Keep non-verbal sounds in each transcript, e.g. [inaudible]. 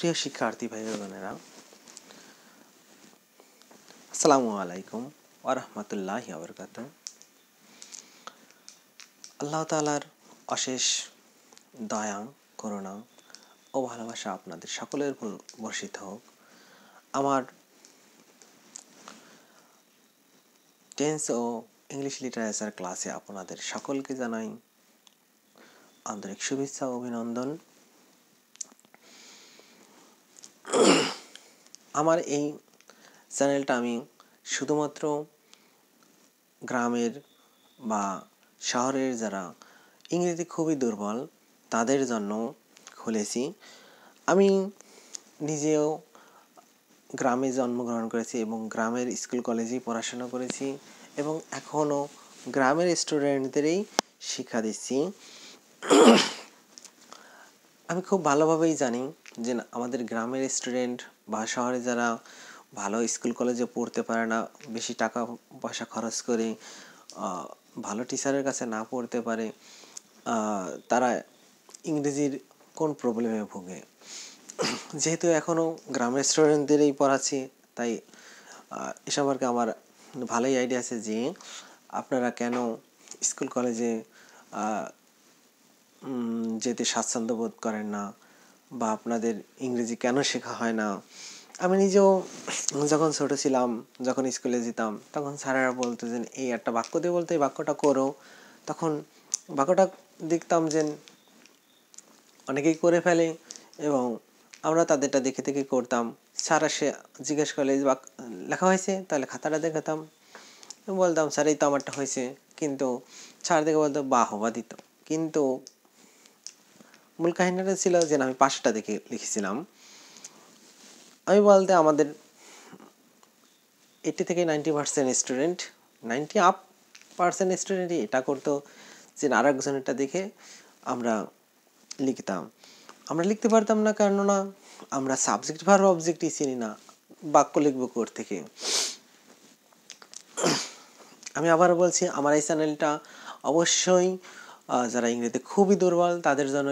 প্রিয় শিক্ষার্থী ভাই বোনেরা আসসালামু আলাইকুম ওরহমতুল্লাহ আবরকাত আল্লাহ তালার অশেষ দয়া করুণা ও ভালোবাসা আপনাদের সকলের উপর বর্ষিত হোক আমার টেন্স ও ইংলিশ লিটারেচার ক্লাসে আপনাদের সকলকে জানাই আন্তরিক শুভেচ্ছা অভিনন্দন আমার এই চ্যানেলটা আমি শুধুমাত্র গ্রামের বা শহরের যারা ইংরেজি খুবই দুর্বল তাদের জন্য খুলেছি আমি নিজেও গ্রামে জন্মগ্রহণ করেছি এবং গ্রামের স্কুল কলেজেই পড়াশোনা করেছি এবং এখনও গ্রামের স্টুডেন্টদেরই শিক্ষা দিচ্ছি আমি খুব ভালোভাবেই জানি যে আমাদের গ্রামের স্টুডেন্ট বা শহরে যারা ভালো স্কুল কলেজে পড়তে পারে না বেশি টাকা পয়সা খরচ করে ভালো টিচারের কাছে না পড়তে পারে তারা ইংরেজির কোন প্রবলেমে ভোগে যেহেতু এখনও গ্রামের স্টুডেন্টদেরই পড়াচ্ছি তাই এ সম্পর্কে আমার ভালোই আইডিয়া আছে যে আপনারা কেন স্কুল কলেজে যেতে স্বাচ্ছন্দ্য বোধ করেন না বা আপনাদের ইংরেজি কেন শেখা হয় না আমি নিজেও যখন ছোটো ছিলাম যখন স্কুলে যেতাম তখন স্যারেরা বলতো যে এই একটা বাক্য দিয়ে বলতো এই বাক্যটা করো তখন বাক্যটা দেখতাম যে অনেকেই করে ফেলে এবং আমরা তাদেরটা দেখে দেখে করতাম স্যার সে জিজ্ঞেস করলে লেখা হয়েছে তাহলে খাতাটা দেখাতাম বলতাম স্যার এই তো আমারটা হয়েছে কিন্তু স্যার দেখে বলতো বাহবা দিত কিন্তু মূল কাহিনীটা ছিল যে আমি পাশটা দেখে লিখেছিলাম আমি বলতে আমাদের এইটি থেকে ninety percent student ninety up percent স্টুডেন্টই এটা করতো যে আর একজনেরটা দেখে আমরা লিখতাম আমরা লিখতে পারতাম না কেননা আমরা সাবজেক্ট ভার অবজেক্টই চিনি না বাক্য লিখবো কোর থেকে আমি আবার বলছি আমার এই চ্যানেলটা অবশ্যই যারা ইংরেজিতে খুবই দুর্বল তাদের জন্য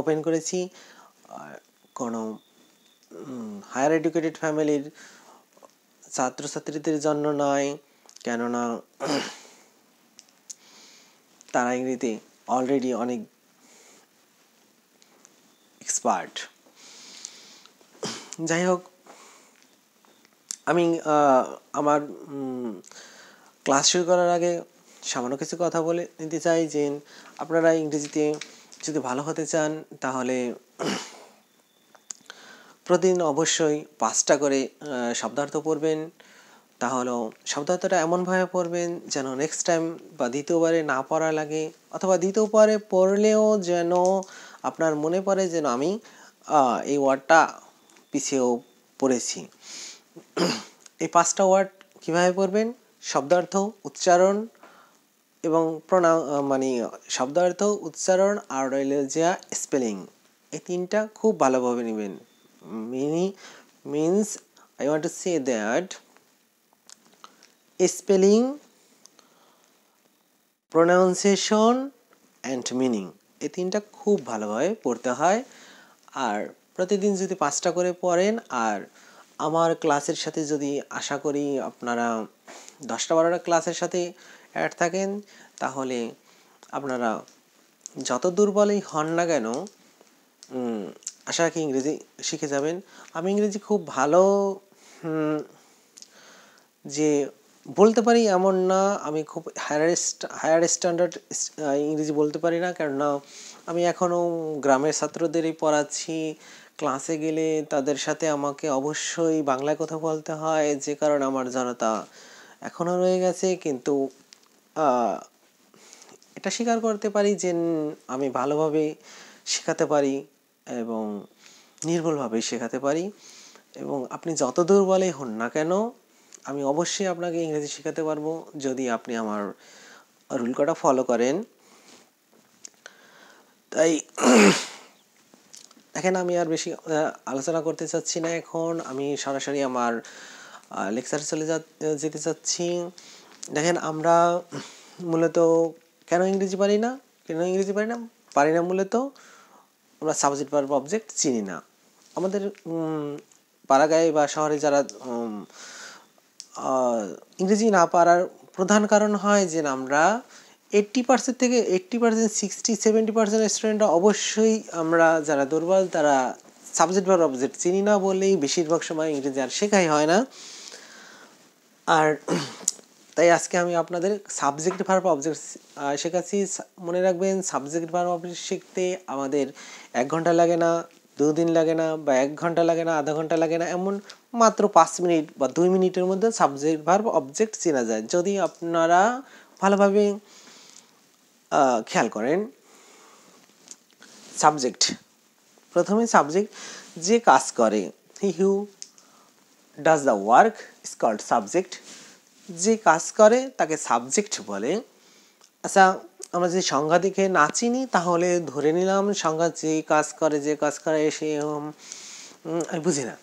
ওপেন করেছি কোনো হায়ার এডুকেটেড ফ্যামিলির ছাত্রছাত্রীদের জন্য নয় কেননা [clears throat] তারা ইংরেজিতে অলরেডি অনেক এক্সপার্ট যাই হোক আমি আমার ক্লাস শুরু করার আগে সামান্য কিছু কথা বলে নিতে চাই যে আপনারা ইংরেজিতে যদি ভালো হতে চান তাহলে প্রতিদিন অবশ্যই পাঁচটা করে শব্দার্থ পড়বেন তাহলেও শব্দার্থটা এমনভাবে পড়বেন যেন নেক্সট টাইম বা দ্বিতীয়বারে না পড়া লাগে অথবা দ্বিতীয়বারে পড়লেও যেন আপনার মনে পড়ে যেন আমি এই ওয়ার্ডটা পিছিয়েও পড়েছি এই পাঁচটা ওয়ার্ড কীভাবে পড়বেন শব্দার্থ উচ্চারণ এবং প্রণাম মানে শব্দার্থ উচ্চারণ আর রইল যা স্পেলিং এই তিনটা খুব ভালোভাবে নেবেন mini means I want to say that spelling pronunciation and meaning এই তিনটা খুব ভালোভাবে পড়তে হয় আর প্রতিদিন যদি পাঁচটা করে পড়েন আর আমার ক্লাসের সাথে যদি আশা করি আপনারা দশটা বারোটা ক্লাসের সাথে অ্যাড থাকেন তাহলে আপনারা যত দুর্বলই হন না কেন আশা রাখি ইংরেজি শিখে যাবেন আমি ইংরেজি খুব ভালো যে বলতে পারি এমন না আমি খুব হায়ার হায়ার স্ট্যান্ডার্ড ইংরেজি বলতে পারি না কেননা আমি এখনও গ্রামের ছাত্রদেরই পড়াচ্ছি ক্লাসে গেলে তাদের সাথে আমাকে অবশ্যই বাংলায় কথা বলতে হয় যে কারণে আমার জনতা এখনও রয়ে গেছে কিন্তু এটা স্বীকার করতে পারি যে আমি ভালোভাবে শেখাতে পারি এবং নির্ভুলভাবে শেখাতে পারি এবং আপনি যত দুর্বলই হন না কেন আমি অবশ্যই আপনাকে ইংরেজি শেখাতে পারবো যদি আপনি আমার রুল কটা ফলো করেন তাই [clears throat] এখন আমি আর বেশি আলোচনা করতে চাচ্ছি না এখন আমি সরাসরি আমার লেকচারে চলে যেতে চাচ্ছি দেখেন আমরা মূলত কেন ইংরেজি পারি না কেন ইংরেজি পারি না পারি না মূলত আমরা সাবজেক্ট পার অবজেক্ট চিনি না আমাদের পাড়াগাঁয়ে বা শহরে যারা ইংরেজি না পারার প্রধান কারণ হয় যে আমরা এইট্টি পার্সেন্ট থেকে eighty percent sixty seventy percent স্টুডেন্টরা অবশ্যই আমরা যারা দুর্বল তারা সাবজেক্ট বা অবজেক্ট চিনি না বলেই বেশিরভাগ সময় ইংরেজি আর শেখাই হয় না আর তাই আজকে আমি আপনাদের সাবজেক্ট ভার্ব অবজেক্ট শেখাচ্ছি মনে রাখবেন সাবজেক্ট ভার্ব অবজেক্ট শিখতে আমাদের এক ঘন্টা লাগে না দু দিন লাগে না বা এক ঘন্টা লাগে না আধা ঘন্টা লাগে না এমন মাত্র পাঁচ মিনিট বা দুই মিনিটের মধ্যে সাবজেক্ট ভার্ব অবজেক্ট চেনা যায় যদি আপনারা ভালোভাবে খেয়াল করেন সাবজেক্ট প্রথমে সাবজেক্ট যে কাজ করে he who does the work is called subject যে কাজ করে তাকে সাবজেক্ট বলে আচ্ছা আমরা যদি সংজ্ঞা দেখে না চিনি তাহলে ধরে নিলাম সংজ্ঞা যে কাজ করে যে কাজ করে সে আমি বুঝি না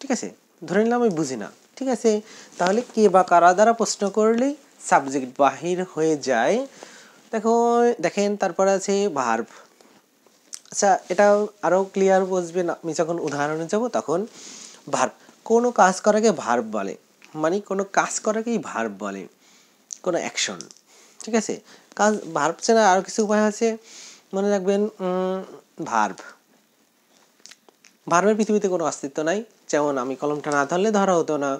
ঠিক আছে ধরে নিলাম আমি বুঝি না ঠিক আছে তাহলে কে বা কারা দ্বারা প্রশ্ন করলেই সাবজেক্ট বাহির হয়ে যায় দেখো দেখেন তারপর আছে ভার্ভ আচ্ছা এটা আরও ক্লিয়ার বুঝবেন আমি যখন উদাহরণে যাব তখন ভার্ভ কোনো কাজ করাকে ভার্ভ বলে মানে কোনো কাজ করাকেই ভার্ব বলে কোনো অ্যাকশন ঠিক আছে কাজ ভার্ব ছাড়া আরও কিছু উপায় আছে মনে রাখবেন ভার্ব ভার্বের পৃথিবীতে কোনো অস্তিত্ব নাই যেমন আমি কলমটা না ধরলে ধরা হতো না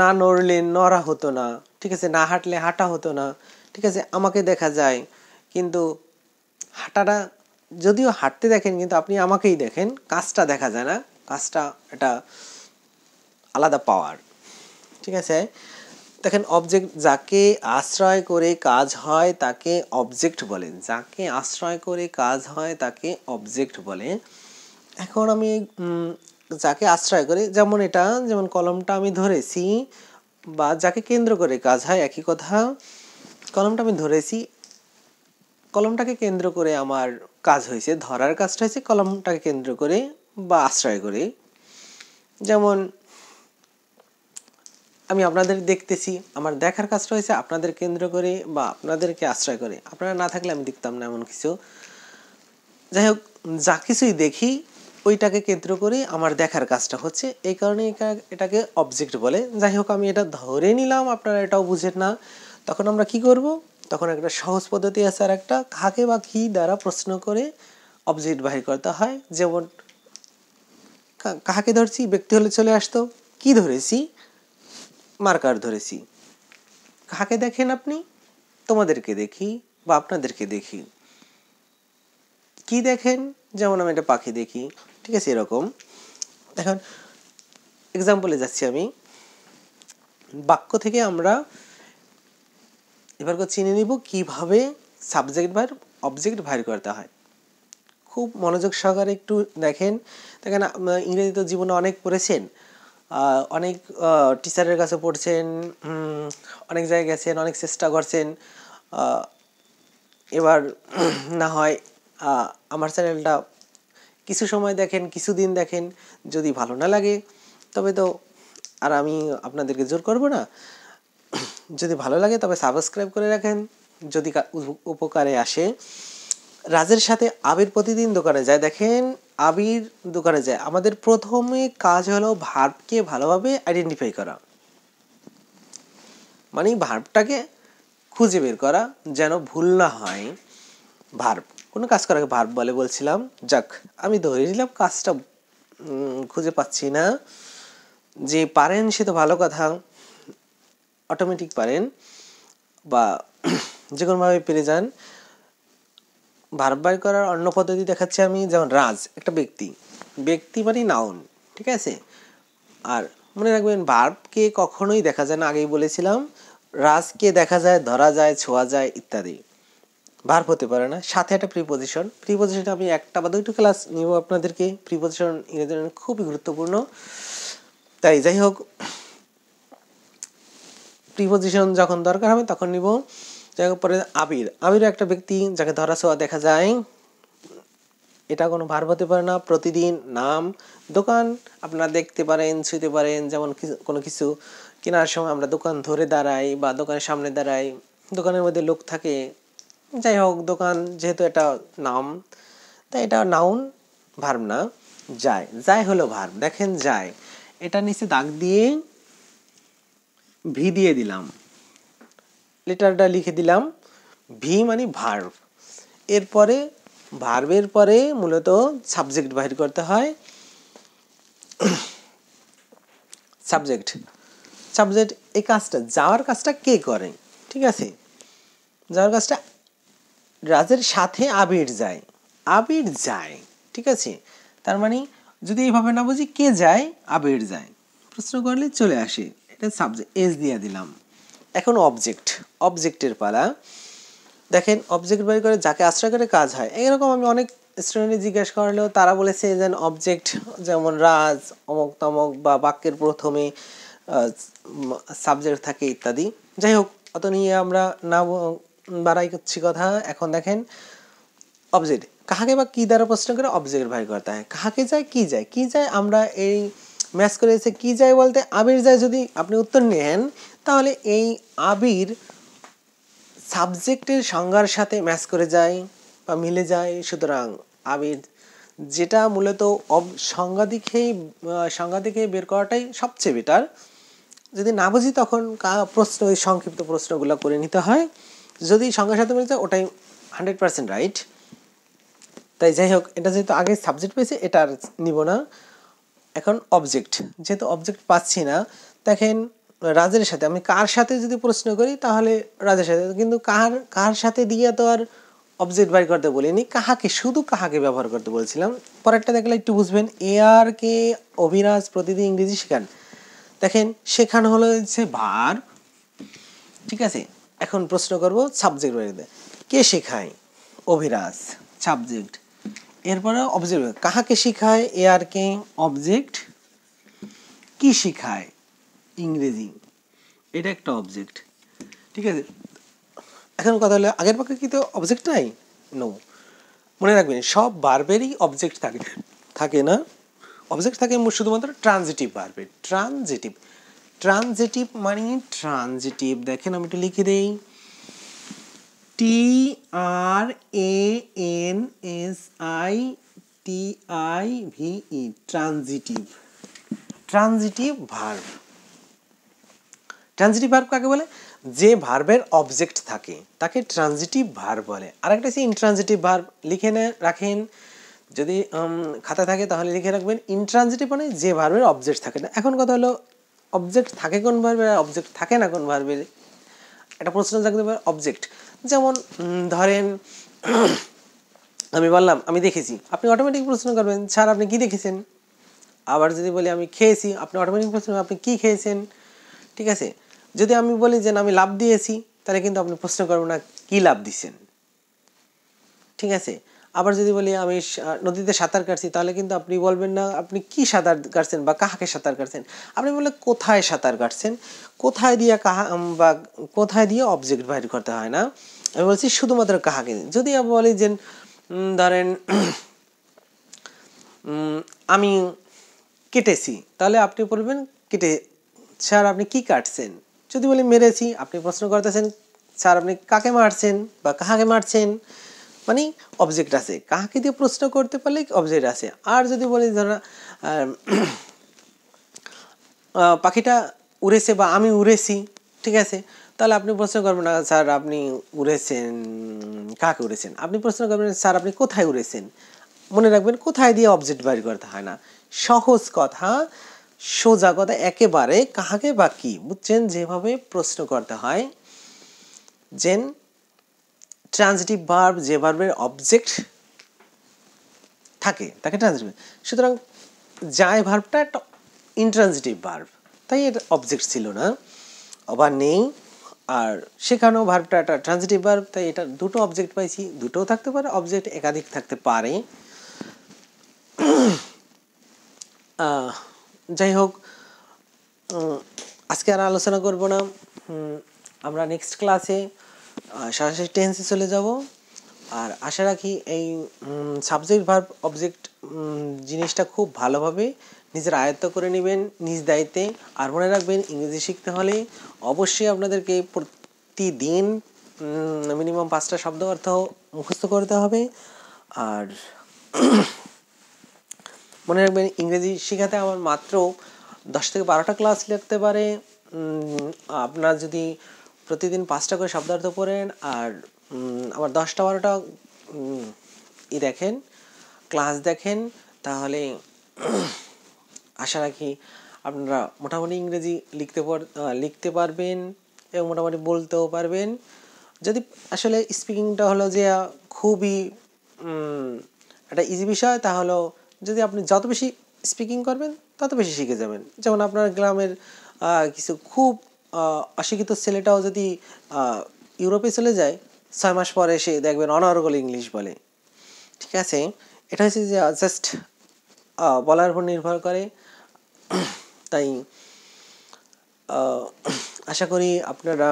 না নড়লে নড়া হতো না ঠিক আছে না হাঁটলে হাঁটা হতো না ঠিক আছে আমাকে দেখা যায় কিন্তু হাঁটাটা যদিও হাঁটতে দেখেন কিন্তু আপনি আমাকেই দেখেন কাজটা দেখা যায় না কাজটা এটা আলাদা পাওয়ার ঠিক আছে দেখেন অবজেক্ট যাকে আশ্রয় করে কাজ হয় তাকে অবজেক্ট বলে যাকে আশ্রয় করে কাজ হয় তাকে অবজেক্ট বলে এখন আমি যাকে আশ্রয় করে যেমন এটা যেমন কলমটা আমি ধরেছি বা যাকে কেন্দ্র করে কাজ হয় একই কথা কলমটা আমি ধরেছি কলমটাকে কেন্দ্র করে আমার কাজ হয়েছে ধরার কাজটা হয়েছে কলমটাকে কেন্দ্র করে বা আশ্রয় করি যেমন আমি আপনাদের দেখতেছি আমার দেখার কাজটা হয়েছে আপনাদের কেন্দ্র করে বা আপনাদেরকে আশ্রয় করে আপনারা না থাকলে আমি দেখতাম না এমন কিছু যাই হোক যা কিছুই দেখি ওইটাকে কেন্দ্র করে আমার দেখার কাজটা হচ্ছে এই কারণে এটাকে অবজেক্ট বলে যাই হোক আমি এটা ধরে নিলাম আপনারা এটাও বুঝেন না তখন আমরা কি করব তখন একটা সহজ পদ্ধতি আছে আর একটা কাকে বা কী দ্বারা প্রশ্ন করে অবজেক্ট বাহির করতে হয় যেমন কাহাকে ধরছি ব্যক্তি হলে চলে আসতো কি ধরেছি মার্কার ধরেছি কাহাকে দেখেন আপনি তোমাদেরকে দেখি বা আপনাদেরকে দেখি কি দেখেন যেমন আমি একটা পাখি দেখি ঠিক আছে এরকম এখন এক্সাম্পলে যাচ্ছি আমি বাক্য থেকে আমরা এবার চিনে নিব কিভাবে সাবজেক্ট ভার অবজেক্ট ভাইর করতে হয় খুব মনোযোগ সহকারে একটু দেখেন দেখেন ইংরেজি তো জীবনে অনেক পড়েছেন অনেক টিচারের কাছে পড়ছেন অনেক জায়গায় গেছেন অনেক চেষ্টা করছেন এবার [clears throat] না হয় আমার চ্যানেলটা কিছু সময় দেখেন কিছু দিন দেখেন যদি ভালো না লাগে তবে তো আর আমি আপনাদেরকে জোর করব না [clears throat] যদি ভালো লাগে তবে সাবস্ক্রাইব করে রাখেন যদি উপকারে আসে রাজের সাথে আবির প্রতিদিন দোকানে যায় দেখেন আবির দোকানে যায় আমাদের প্রথমে কাজ হলো ভার্বকে ভালোভাবে আইডেন্টিফাই করা মানে ভার্বটাকে খুঁজে বের করা যেন ভুল না হয় ভার্ব কোনো কাজ করাকে ভার্ব বলে বলছিলাম যাক আমি ধরে নিলাম কাজটা খুঁজে পাচ্ছি না যে পারেন সে তো ভালো কথা অটোমেটিক পারেন বা [clears throat] যে কোনোভাবে পেরে যান ভার্ব বাই করার অন্য পদ্ধতি দেখাচ্ছি আমি যেমন রাজ একটা ব্যক্তি ব্যক্তি মানে নাউন ঠিক আছে আর মনে রাখবেন ভার্বকে কখনোই দেখা যায় না আগেই বলেছিলাম রাজকে দেখা যায় ধরা যায় ছোঁয়া যায় ইত্যাদি ভার্ব হতে পারে না সাথে একটা প্রিপোজিশন প্রিপোজিশনে আমি একটা বা দুইটা ক্লাস নিব আপনাদেরকে প্রিপোজিশন ইংরেজি খুবই গুরুত্বপূর্ণ তাই যাই হোক প্রিপোজিশন যখন দরকার হবে তখন নিব যাকে পরে আবির আবিরও একটা ব্যক্তি যাকে ধরা ছোঁয়া দেখা যায় এটা কোনো ভার হতে পারে না প্রতিদিন নাম দোকান আপনারা দেখতে পারেন ছুঁতে পারেন যেমন কোনো কিছু কেনার সময় আমরা দোকান ধরে দাঁড়াই বা দোকানের সামনে দাঁড়াই দোকানের মধ্যে লোক থাকে যাই হোক দোকান যেহেতু এটা নাম তাই এটা নাউন ভার্ব না যায় যায় হলো ভার্ব দেখেন যায় এটা নিচে দাগ দিয়ে ভি দিয়ে দিলাম লেটারটা লিখে দিলাম ভি মানে ভার্ভ এরপরে ভার্ভের পরে মূলত সাবজেক্ট বাহির করতে হয় সাবজেক্ট সাবজেক্ট এই কাজটা যাওয়ার কাজটা কে করে ঠিক আছে যাওয়ার কাজটা রাজের সাথে আবির যায় আবির যায় ঠিক আছে তার মানে যদি এইভাবে না বুঝি কে যায় আবির যায় প্রশ্ন করলে চলে আসে এটা সাবজেক্ট এস দিয়ে দিলাম এখন অবজেক্ট অবজেক্টের পালা দেখেন অবজেক্ট বাই করে যাকে আশ্রয় করে কাজ হয় এরকম আমি অনেক স্টুডেন্টে জিজ্ঞেস করলেও তারা বলেছে যেন অবজেক্ট যেমন রাজ অমক তমক বা বাক্যের প্রথমে সাবজেক্ট থাকে ইত্যাদি যাই হোক অত নিয়ে আমরা না বাড়াই করছি কথা এখন দেখেন অবজেক্ট কাহাকে বা কী দ্বারা প্রশ্ন করে অবজেক্ট ভাই করতে হয় কাহাকে যায় কি যায় কি যায় আমরা এই ম্যাচ করেছে কি যায় বলতে আবির যায় যদি আপনি উত্তর নেন তাহলে এই আবির সাবজেক্টের সংজ্ঞার সাথে ম্যাচ করে যায় বা মিলে যায় সুতরাং আবির যেটা মূলত অব সংজ্ঞা দিকেই সংজ্ঞা থেকে বের করাটাই সবচেয়ে বেটার যদি না বুঝি তখন প্রশ্ন ওই সংক্ষিপ্ত প্রশ্নগুলো করে নিতে হয় যদি সংজ্ঞার সাথে মিলে যায় ওটাই হান্ড্রেড পার্সেন্ট রাইট তাই যাই হোক এটা যেহেতু আগে সাবজেক্ট পেয়েছে এটা আর নিব না এখন অবজেক্ট যেহেতু অবজেক্ট পাচ্ছি না দেখেন রাজের সাথে আমি কার সাথে যদি প্রশ্ন করি তাহলে রাজের সাথে কিন্তু কার কার সাথে দিয়ে তো আর অবজেক্ট বাই করতে বলিনি কাহাকে শুধু কাহাকে ব্যবহার করতে বলছিলাম পরেরটা দেখলে একটু বুঝবেন এ আর কে অভিরাজ প্রতিদিন ইংরেজি শেখান দেখেন শেখানো হলো হচ্ছে ভার ঠিক আছে এখন প্রশ্ন করব সাবজেক্ট বাইরে কে শেখায় অভিরাজ সাবজেক্ট এরপরে অবজেক্ট কাহাকে শেখায় এ আর কে অবজেক্ট কি শেখায় ইংরেজি এটা একটা অবজেক্ট ঠিক আছে এখন কথা হলো আগের পক্ষে কি তো অবজেক্ট নাই নো মনে রাখবেন সব বার্বেরই অবজেক্ট থাকে থাকে না অবজেক্ট থাকে শুধুমাত্র ট্রানজিটিভ বার্বের ট্রানজিটিভ ট্রানজিটিভ মানে ট্রানজিটিভ দেখেন আমি একটু লিখে দেই T R A N S I T I V E transitive transitive verb transitive verb কাকে বলে যে ভার্বের অবজেক্ট থাকে তাকে ট্রানজিটিভ ভার্ব বলে আর একটা আছে ইনট্রানজিটিভ ভার্ব লিখে না রাখেন যদি খাতা থাকে তাহলে লিখে রাখবেন ইনট্রানজিটিভ মানে যে ভার্বের অবজেক্ট থাকে না এখন কথা হলো অবজেক্ট থাকে কোন ভার্বে আর অবজেক্ট থাকে না কোন ভার্বে একটা প্রশ্ন থাকতে পারে অবজেক্ট যেমন ধরেন [clears throat] আমি বললাম আমি দেখেছি আপনি অটোমেটিক প্রশ্ন করবেন স্যার আপনি কি দেখেছেন আবার যদি বলি আমি খেয়েছি আপনি অটোমেটিক প্রশ্ন আপনি কি খেয়েছেন ঠিক আছে যদি আমি বলি যে আমি লাভ দিয়েছি তাহলে কিন্তু আপনি প্রশ্ন করবেন না কী লাভ দিচ্ছেন ঠিক আছে আবার যদি বলি আমি নদীতে সাঁতার কাটছি তাহলে কিন্তু আপনি বলবেন না আপনি কি সাঁতার কাটছেন বা কাহাকে সাঁতার কাটছেন আপনি বললেন কোথায় সাঁতার কাটছেন কোথায় দিয়ে কাহা বা কোথায় দিয়ে অবজেক্ট বাইর করতে হয় না আমি বলছি শুধুমাত্র কাহাকে যদি আমি বলি যে ধরেন [clears throat] আমি কেটেছি তাহলে আপনি বলবেন কেটে স্যার আপনি কি কাটছেন যদি বলি মেরেছি আপনি প্রশ্ন করতেছেন স্যার আপনি কাকে মারছেন বা কাহাকে মারছেন মানে অবজেক্ট আছে কাহাকে দিয়ে প্রশ্ন করতে পারলে অবজেক্ট আছে আর যদি বলি ধরো পাখিটা উড়েছে বা আমি উড়েছি ঠিক আছে তাহলে আপনি প্রশ্ন করবেন না স্যার আপনি উড়েছেন কাকে উড়েছেন আপনি প্রশ্ন করবেন স্যার আপনি কোথায় উড়েছেন মনে রাখবেন কোথায় দিয়ে অবজেক্ট বাইর করতে হয় না সহজ কথা সোজা কথা একেবারে কাহাকে বা কি বুঝছেন যেভাবে প্রশ্ন করতে হয় যেন ট্রান্সিটিভ ভার্ব যে ভার্বের অবজেক্ট থাকে তাকে ট্রান্সিটিভ সুতরাং যায় ভার্বটা একটা ইনট্রান্সিটিভ ভার্ব তাই এটা অবজেক্ট ছিল না আবার নেই আর সেখানেও ভার্বটা একটা ট্রান্সিটিভ ভার্ব তাই এটা দুটো অবজেক্ট পাইছি দুটোও থাকতে পারে অবজেক্ট একাধিক থাকতে পারে যাই হোক আজকে আর আলোচনা করব না আমরা নেক্সট ক্লাসে সরাসরি টেন্সে চলে যাব আর আশা রাখি এই সাবজেক্ট ভার্ব অবজেক্ট জিনিসটা খুব ভালোভাবে নিজের আয়ত্ত করে নেবেন নিজ দায়িত্বে আর মনে রাখবেন ইংরেজি শিখতে হলে অবশ্যই আপনাদেরকে প্রতিদিন মিনিমাম পাঁচটা শব্দ অর্থ মুখস্থ করতে হবে আর মনে রাখবেন ইংরেজি শেখাতে আমার মাত্র দশ থেকে বারোটা ক্লাস লিখতে পারে আপনার যদি প্রতিদিন পাঁচটা করে শব্দার্থ পড়েন আর আমার দশটা বারোটা ই দেখেন ক্লাস দেখেন তাহলে [clears throat] আশা রাখি আপনারা মোটামুটি ইংরেজি লিখতে লিখতে পারবেন এবং মোটামুটি বলতেও পারবেন যদি আসলে স্পিকিংটা হলো যে খুবই একটা ইজি বিষয় তাহলেও যদি আপনি যত বেশি স্পিকিং করবেন তত বেশি শিখে যাবেন যেমন আপনার গ্রামের কিছু খুব অশিক্ষিত ছেলেটাও যদি ইউরোপে চলে যায় ছয় মাস পরে এসে দেখবেন অনারগল ইংলিশ বলে ঠিক আছে এটা হচ্ছে যে জাস্ট বলার উপর নির্ভর করে তাই আশা করি আপনারা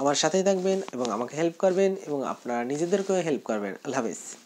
আমার সাথেই থাকবেন এবং আমাকে হেল্প করবেন এবং আপনারা নিজেদেরকেও হেল্প করবেন আল্লাহ হাফিজ